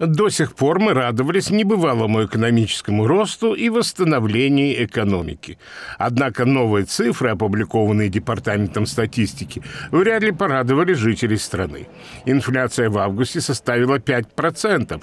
До сих пор мы радовались небывалому экономическому росту и восстановлению экономики. Однако новые цифры, опубликованные Департаментом статистики, вряд ли порадовали жителей страны. Инфляция в августе составила 5%,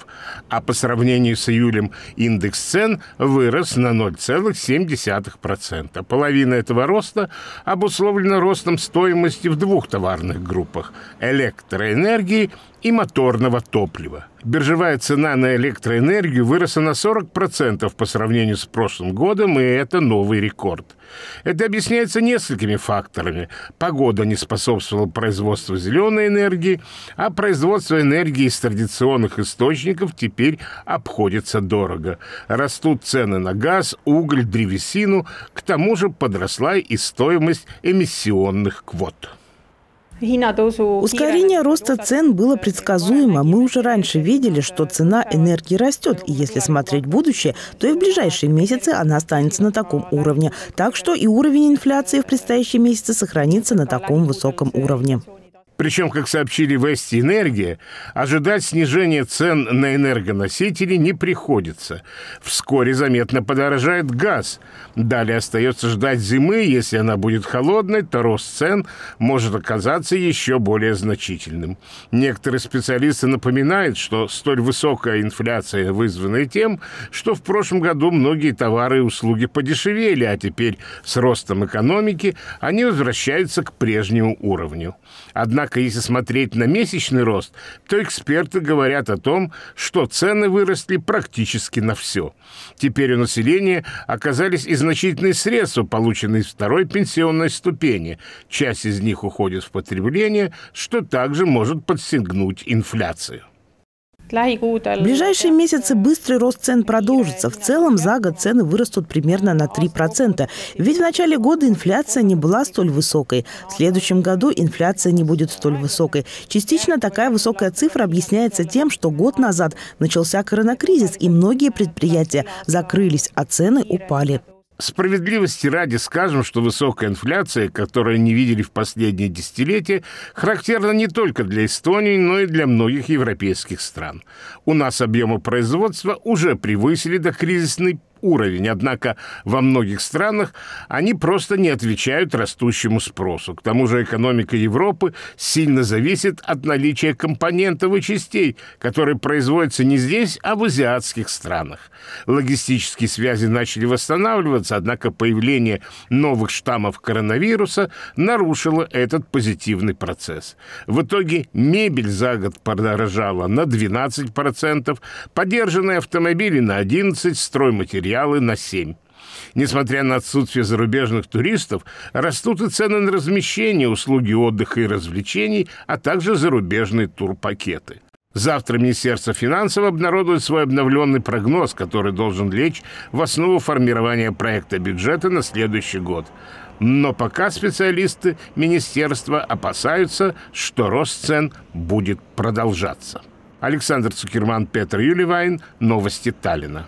а по сравнению с июлем индекс цен вырос на 0,7%. Половина этого роста обусловлена ростом стоимости в двух товарных группах – электроэнергии и моторного топлива биржевая цена на электроэнергию выросла на 40% по сравнению с прошлым годом, и это новый рекорд. Это объясняется несколькими факторами. Погода не способствовала производству зеленой энергии, а производство энергии из традиционных источников теперь обходится дорого. Растут цены на газ, уголь, древесину, к тому же подросла и стоимость эмиссионных квот. Ускорение роста цен было предсказуемо. Мы уже раньше видели, что цена энергии растет, и если смотреть будущее, то и в ближайшие месяцы она останется на таком уровне. Так что и уровень инфляции в предстоящие месяцы сохранится на таком высоком уровне. Причем, как сообщили вести Энергия, ожидать снижения цен на энергоносители не приходится. Вскоре заметно подорожает газ. Далее остается ждать зимы. Если она будет холодной, то рост цен может оказаться еще более значительным. Некоторые специалисты напоминают, что столь высокая инфляция вызвана тем, что в прошлом году многие товары и услуги подешевели, а теперь с ростом экономики они возвращаются к прежнему уровню. Однако Однако, если смотреть на месячный рост, то эксперты говорят о том, что цены выросли практически на все. Теперь у населения оказались и значительные средства, полученные из второй пенсионной ступени. Часть из них уходит в потребление, что также может подстегнуть инфляцию. В ближайшие месяцы быстрый рост цен продолжится. В целом за год цены вырастут примерно на 3%. Ведь в начале года инфляция не была столь высокой. В следующем году инфляция не будет столь высокой. Частично такая высокая цифра объясняется тем, что год назад начался коронакризис, и многие предприятия закрылись, а цены упали. Справедливости ради скажем, что высокая инфляция, которую не видели в последние десятилетия, характерна не только для Эстонии, но и для многих европейских стран. У нас объемы производства уже превысили до кризисной уровень. Однако во многих странах они просто не отвечают растущему спросу. К тому же экономика Европы сильно зависит от наличия компонентов и частей, которые производятся не здесь, а в азиатских странах. Логистические связи начали восстанавливаться, однако появление новых штаммов коронавируса нарушило этот позитивный процесс. В итоге мебель за год подорожала на 12%, подержанные автомобили на 11%, стройматериалы материалы на 7. Несмотря на отсутствие зарубежных туристов, растут и цены на размещение, услуги отдыха и развлечений, а также зарубежные турпакеты. Завтра Министерство финансов обнародует свой обновленный прогноз, который должен лечь в основу формирования проекта бюджета на следующий год. Но пока специалисты Министерства опасаются, что рост цен будет продолжаться. Александр Цукерман, Петр Юливайн. Новости Таллина.